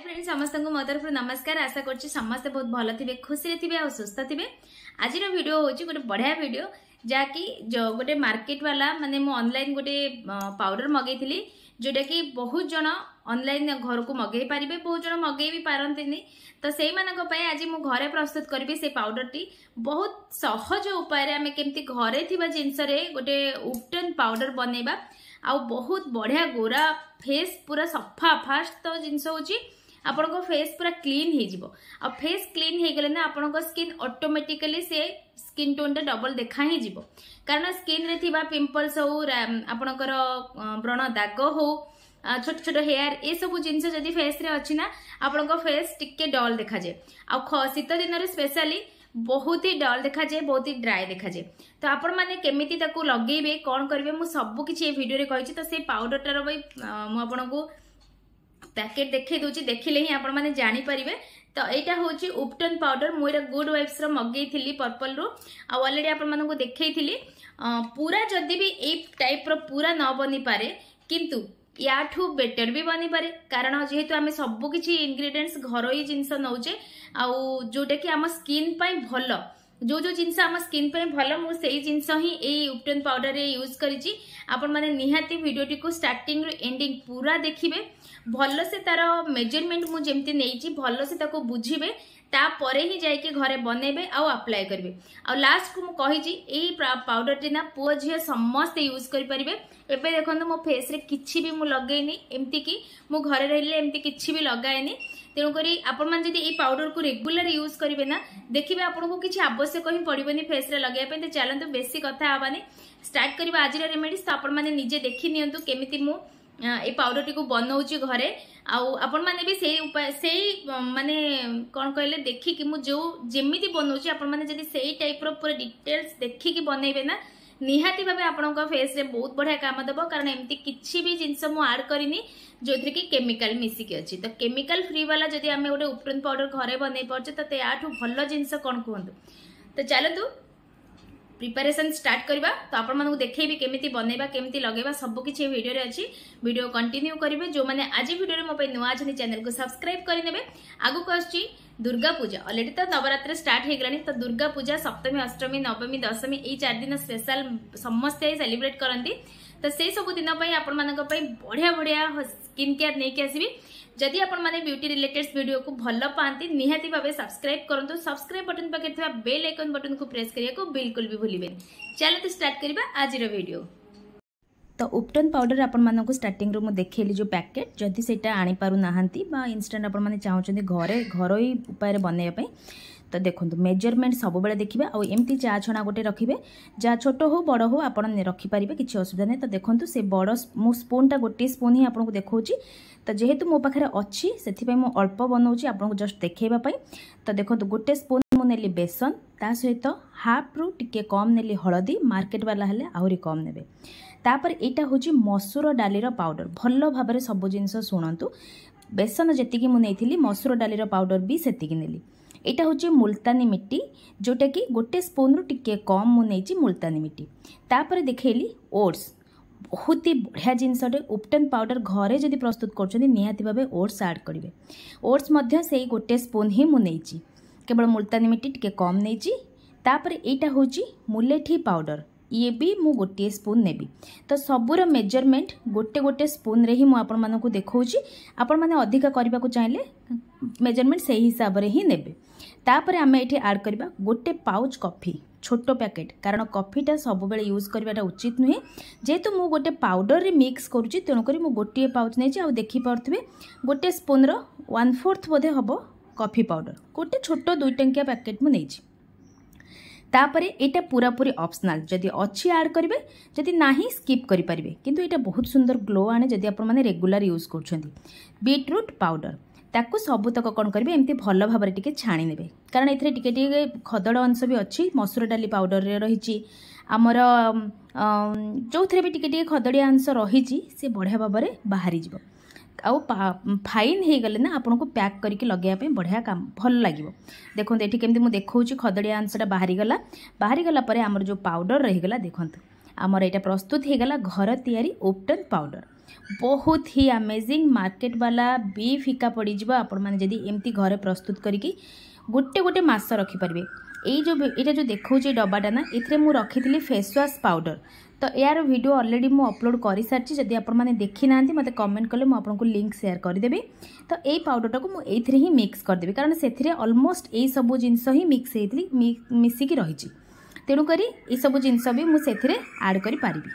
friend समस्त मो तरफ नमस्कार आशा कर समस्ते बहुत भल थे खुशी थे और सुस्थ थे आज भिड हूँ गोटे बढ़िया भिड जहाँकि जो गोटे मार्केट वाला मानते मुझे गोटे पाउडर थी जोटा कि बहुत जन अनल घर को मगे पारे बहुत जन मगे भी पारे तो से आज मुझे घरे प्रस्तुत करी से पाउडर टी बहुत सहज उपाय आम केमती घरे जिनस गोटे उपटन पाउडर बनवा आ बहुत बढ़िया गोरा फेस पूरा सफा फास्ट तो जिनस हूँ आप फेस पूरा क्लीन हो फेस क्लीन हो गले ना आपण स्किन ऑटोमेटिकली से स्किन टोन टे डबल देखा ही जीवो कारण स्किन रे पिंपल्स हो आपणकर व्रण दाग हो छोट छोट हेयर ये सब जिन फेस रे अच्छी आपण फेस टी डल देखाए आ शीत दिन में स्पेशली बहुत ही डल देखा जाए बहुत ही ड्राए देखा जाए तो आपण मैंने केमी लगे कौन करेंगे मुझे सबकि तो पाउडर टार भी मुझे पैकेट देखे दूसरी देखिले ही आपने जापर तो यहाँ हूँ उपटन पाउडर मुझे गुड वाइब्स रगे थी पर्पल रु आलरेडी आपँ को देखे थी पूरा जदि भी ये टाइप रूरा न बनी पारे कितु याठू बेटर भी बनी पारे कारण जीतु आम सबकि इनग्रीडियंट्स घर जिनस नौचे आ जोटा कि आम स्कीन भल जो जो जिन आम स्किन भल मुझे जिन ही उपटेन पाउडर यूज करती भिडियो टी स्टार्ट एंडिंग पूरा देखिए भलसे तार मेजरमेंट मुझे नहीं से बुझे तापर ही जाके घरे बनइबे आप्लाय करेंगे आ लास्ट को मुझे यही पाउडर टी ना पुओ झी समस्ते यूज करें एवं देखो मो फेस कि लगे एमती कि घर रही एमती कि लगाए তেণুকরি আপনার যদি এই পাউডর কু রেগুলার ইউজ করবে না দেখবে আপনার কিছু আবশ্যক হি পড়বনি ফেস্রে লগাইবা তো চালু বেশি কথা হবানি স্টার্ট করা আজর রেমেডিস তো আপনার নিজে দেখি নিউ কেমিতি মু এই পাউডরটি বনাওছি ঘরে আপনার বি সেই উপায় সেই মানে কম কে দেখি মু যে যেমি বনাওছি আপনার যদি সেই টাইপর পুরো ডিটেলস দেখি বনাইবে না निहाती भाव आप फेस रे बहुत बढ़िया काम दब कारण एमती किसी भी जिनस मुझे आड करनी जो थी कि केमिकाल मिसिकी अच्छी तो केमिकाल फ्री वाला जब गोटे उपरिंत पाउडर घर बनई पारे तो या भल जिनस कौन कहतु तो चलतु प्रिपेरेसन स्टार्ट करवा तो आपको देखेबी केमी बनवा केमी लगे सबकी अच्छी भिड कंटिन्यू करेंगे जो मैंने आज भिडियो मोबाइल नुआ अच्छा चैनल को सब्सक्राइब करेबे आगुक दुर्गा पूजा अलरेडी तो नवरत्र स्टार्ट हो गला तो दुर्गा पूजा सप्तमी अष्टमी नवमी दशमी यही चार दिन स्पेशल समस्ते सेलिब्रेट करती तो से सब दिन आप बढ़िया बढ़िया स्किन केयर नहीं आसवि जदि आप्यूटी रिलेटेड भिडियो को भल पाती निहाती भाव सब्सक्राइब करूँ सब्सक्राइब बटन पाखे बेल आइकन बटन को प्रेस करने को बिलकुल भी भूल चलो तो स्टार्ट करवा आज भिडियो तो उपटन पाउडर आपण स्टार्टिंग मुझे देखेली जो पैकेट जदि से आनी पार ना इनस्टाट आपंट चाहते घर घर उपाय बनवाई তো দেখুন মেজরমেন্ট সবুলে দেখবে আমতি চা ছଣା গোটে রাখবে যা ছোট হো বড় হো আপনার রাখিপারে কিছু অসুবিধা নেই তো দেখুন সে বড় মু স্পুনটা গোটিয়ে স্পুন হি আপনার দেখছি তো যেহেতু মো পাখে অছি সেপাই মু অল্প বনাওছি আপনার জস্ট দেখাইবা তো দেখুন গোটে স্পুন মু নেলি বেসন তা সহিত হাফ্রু টিকি কম নেলি হলদি মার্কেট বালা হলে আহরি কম নেবে তাপরে এইটা হচ্ছে মসুর ডালির পাউডর ভাল ভাবে সবু জিনিস শুণতু বেসন যেতিকি মু নেইଥିଲି মসুর ডালির পাউডর বি সেতিকি নেলি यहाँ हूँ मुल्तानी मिट्टी जोटा कि गोटे स्पून रु टे कम मुझे मुलतानी मिट्टी तापर देखली ओट्स बहुत ही बढ़िया जिनसटे उपटेन पाउडर घरे जब प्रस्तुत करहती ओट्स आड करेंगे ओट्स से गोटे स्पून ही मुझे केवल मुलतानी मिट्टी टी कम नहींपर यहाँ हूँ मुलेठी पाउडर ये भी मु गोटे स्पून ने तो सबूर मेजरमेंट गोटे गोटे स्पून रे ही आपण मानक देखा आपण मैंने अधिक करने को चाहिए मेजरमेंट से ही हिसाब से ही ने ତାପରେ ଆମେ ଏଠି ଆଡ଼୍ କରିବା ଗୋଟେ ପାଉଚ୍ କଫି ଛୋଟ ପ୍ୟାକେଟ୍ କାରଣ କଫିଟା ସବୁବେଳେ ୟୁଜ୍ କରିବାଟା ଉଚିତ ନୁହେଁ ଯେହେତୁ ମୁଁ ଗୋଟେ ପାଉଡ଼ରରେ ମିକ୍ସ କରୁଛି ତେଣୁକରି ମୁଁ ଗୋଟିଏ ପାଉଚ୍ ନେଇଛି ଆଉ ଦେଖିପାରୁଥିବେ ଗୋଟେ ସ୍ପୁନ୍ର ୱାନ୍ ଫୋର୍ଥ ବୋଧେ ହେବ କଫି ପାଉଡ଼ର ଗୋଟେ ଛୋଟ ଦୁଇ ଟଙ୍କିଆ ପ୍ୟାକେଟ୍ ମୁଁ ନେଇଛି ତାପରେ ଏଇଟା ପୁରାପୁରି ଅପସନାଲ୍ ଯଦି ଅଛି ଆଡ଼୍ କରିବେ ଯଦି ନାହିଁ ସ୍କିପ୍ କରିପାରିବେ କିନ୍ତୁ ଏଇଟା ବହୁତ ସୁନ୍ଦର ଗ୍ଲୋ ଆଣେ ଯଦି ଆପଣମାନେ ରେଗୁଲାର ୟୁଜ୍ କରୁଛନ୍ତି ବିଟ୍ରୁଟ୍ ପାଉଡ଼ର ତାକୁ ସବୁତକ କ'ଣ କରିବେ ଏମିତି ଭଲ ଭାବରେ ଟିକେ ଛାଣିନେବେ କାରଣ ଏଥିରେ ଟିକେ ଟିକେ ଖଦଡ଼ ଅଂଶ ବି ଅଛି ମସୁର ଡାଲି ପାଉଡ଼ରରେ ରହିଛି ଆମର ଯେଉଁଥିରେ ବି ଟିକେ ଟିକେ ଖଦଡ଼ିଆ ଅଂଶ ରହିଛି ସେ ବଢ଼ିଆ ଭାବରେ ବାହାରିଯିବ ଆଉ ଫାଇନ୍ ହେଇଗଲେ ନା ଆପଣଙ୍କୁ ପ୍ୟାକ୍ କରିକି ଲଗାଇବା ପାଇଁ ବଢ଼ିଆ କାମ ଭଲ ଲାଗିବ ଦେଖନ୍ତୁ ଏଠି କେମିତି ମୁଁ ଦେଖାଉଛି ଖଦଡ଼ିଆ ଅଂଶଟା ବାହାରିଗଲା ବାହାରିଗଲା ପରେ ଆମର ଯେଉଁ ପାଉଡ଼ର ରହିଗଲା ଦେଖନ୍ତୁ ଆମର ଏଇଟା ପ୍ରସ୍ତୁତ ହେଇଗଲା ଘର ତିଆରି ଓପ୍ଟନ୍ ପାଉଡ଼ର ବହୁତ ହି ଆମେଜିଂ ମାର୍କେଟ୍ ବାଲା ବି ଫିକା ପଡ଼ିଯିବ ଆପଣମାନେ ଯଦି ଏମିତି ଘରେ ପ୍ରସ୍ତୁତ କରିକି ଗୋଟେ ଗୋଟେ ମାସ ରଖିପାରିବେ ଏଇ ଯେଉଁ ଏଇଟା ଯେଉଁ ଦେଖାଉଛି ଡବାଟା ନା ଏଥିରେ ମୁଁ ରଖିଥିଲି ଫେସ୍ ୱାଶ୍ ପାଉଡ଼ର ତ ଏହାର ଭିଡ଼ିଓ ଅଲରେଡ଼ି ମୁଁ ଅପଲୋଡ଼ କରିସାରିଛି ଯଦି ଆପଣମାନେ ଦେଖିନାହାନ୍ତି ମୋତେ କମେଣ୍ଟ କଲେ ମୁଁ ଆପଣଙ୍କୁ ଲିଙ୍କ୍ ସେୟାର କରିଦେବି ତ ଏଇ ପାଉଡ଼ରଟାକୁ ମୁଁ ଏଇଥିରେ ହିଁ ମିକ୍ସ କରିଦେବି କାରଣ ସେଥିରେ ଅଲମୋଷ୍ଟ ଏଇ ସବୁ ଜିନିଷ ହିଁ ମିକ୍ସ ହେଇଥିଲି ମିଶିକି ରହିଛି ତେଣୁକରି ଏସବୁ ଜିନିଷ ବି ମୁଁ ସେଥିରେ ଆଡ଼୍ କରିପାରିବି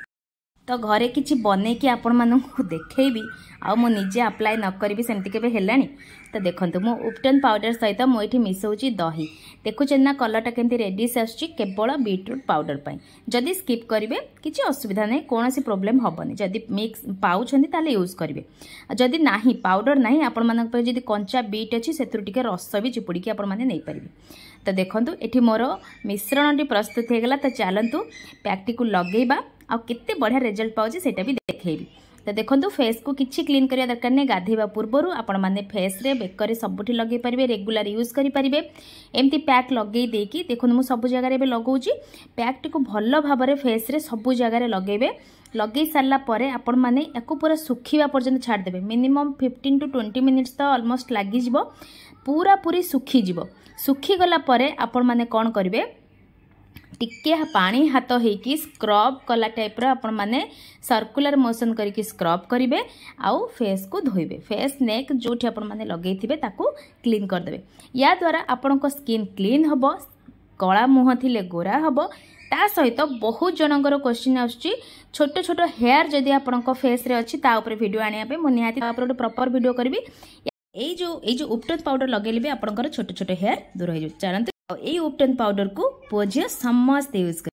ତ ଘରେ କିଛି ବନେଇକି ଆପଣମାନଙ୍କୁ ଦେଖେଇବି ଆଉ ମୁଁ ନିଜେ ଆପ୍ଲାଏ ନ କରିବି ସେମିତି କେବେ ହେଲାଣି ତ ଦେଖନ୍ତୁ ମୁଁ ଉପ୍ଟନ୍ ପାଉଡ଼ର ସହିତ ମୁଁ ଏଠି ମିଶାଉଛି ଦହି ଦେଖୁଛନ୍ତି ନା କଲର୍ଟା କେମିତି ରେଡିସ୍ ଆସୁଛି କେବଳ ବିଟ୍ରୁଟ୍ ପାଉଡ଼ର ପାଇଁ ଯଦି ସ୍କିପ୍ କରିବେ କିଛି ଅସୁବିଧା ନାହିଁ କୌଣସି ପ୍ରୋବ୍ଲେମ୍ ହେବନି ଯଦି ମିକ୍ସ ପାଉଛନ୍ତି ତାହେଲେ ୟୁଜ୍ କରିବେ ଯଦି ନାହିଁ ପାଉଡ଼ର ନାହିଁ ଆପଣମାନଙ୍କ ପାଇଁ ଯଦି କଞ୍ଚା ବିଟ୍ ଅଛି ସେଥିରୁ ଟିକେ ରସ ବି ଚିପୁଡ଼ିକି ଆପଣମାନେ ନେଇପାରିବେ ତ ଦେଖନ୍ତୁ ଏଠି ମୋର ମିଶ୍ରଣଟି ପ୍ରସ୍ତୁତ ହୋଇଗଲା ତ ଚାଲନ୍ତୁ ପ୍ୟାକ୍ଟିକୁ ଲଗେଇବା ଆଉ କେତେ ବଢ଼ିଆ ରେଜଲ୍ଟ ପାଉଛି ସେଇଟା ବି ଦେଖେଇବି ତ ଦେଖନ୍ତୁ ଫେସ୍କୁ କିଛି କ୍ଲିନ୍ କରିବା ଦରକାର ନାହିଁ ଗାଧୋଇବା ପୂର୍ବରୁ ଆପଣମାନେ ଫେସ୍ରେ ବେକରେ ସବୁଠି ଲଗେଇ ପାରିବେ ରେଗୁଲାର ୟୁଜ୍ କରିପାରିବେ ଏମିତି ପ୍ୟାକ୍ ଲଗେଇ ଦେଇକି ଦେଖନ୍ତୁ ମୁଁ ସବୁ ଜାଗାରେ ଏବେ ଲଗାଉଛି ପ୍ୟାକ୍ଟିକୁ ଭଲ ଭାବରେ ଫେସ୍ରେ ସବୁ ଜାଗାରେ ଲଗାଇବେ ଲଗେଇ ସାରିଲା ପରେ ଆପଣମାନେ ୟାକୁ ପୁରା ଶୁଖିବା ପର୍ଯ୍ୟନ୍ତ ଛାଡ଼ିଦେବେ minimum fifteen to twenty minutes ତ ଅଲମୋଷ୍ଟ ଲାଗିଯିବ ପୁରାପୁରି ଶୁଖିଯିବ ଶୁଖିଗଲା ପରେ ଆପଣମାନେ କ'ଣ କରିବେ टिके पा हाथ हो स्क्रब कला टाइप रे सर्कुलर मोशन करके स्क्रब करेंगे आउ फेस को धोबे फेस नेक जो आप लगे थे क्लीन करदे या द्वारा आपण स्किन क्लीन हम कला मुह थे गोरा हे ता सहित बहुत जनकर क्वेश्चन आसोट छोट हेयर जदि आप फेस अच्छी भिड आने मुझे प्रपर भिड करी जो ये उपटोथ पाउडर लगे भी आपंकर छोट छोट हेयर दूर हो चलते এই पाउडर को पोजियस सम्मास यूज कर